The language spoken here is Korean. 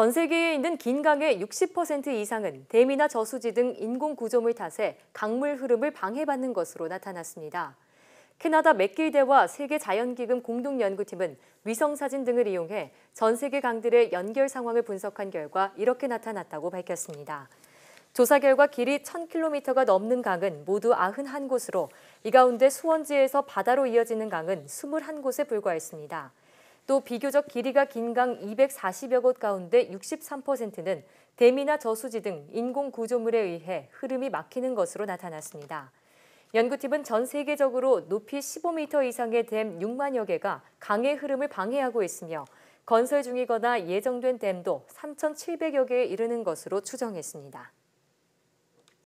전 세계에 있는 긴강의 60% 이상은 댐이나 저수지 등 인공 구조물 탓에 강물 흐름을 방해받는 것으로 나타났습니다. 캐나다 맥길대와 세계자연기금 공동연구팀은 위성사진 등을 이용해 전 세계 강들의 연결 상황을 분석한 결과 이렇게 나타났다고 밝혔습니다. 조사 결과 길이 1000km가 넘는 강은 모두 91곳으로 이 가운데 수원지에서 바다로 이어지는 강은 21곳에 불과했습니다. 또 비교적 길이가 긴 강 240여 곳 가운데 63%는 대미나 저수지 등 인공 구조물에 의해 흐름이 막히는 것으로 나타났습니다. 연구팀은 전 세계적으로 높이 15m 이상의 댐 6만여 개가 강의 흐름을 방해하고 있으며 건설 중이거나 예정된 댐도 3,700여 개에 이르는 것으로 추정했습니다.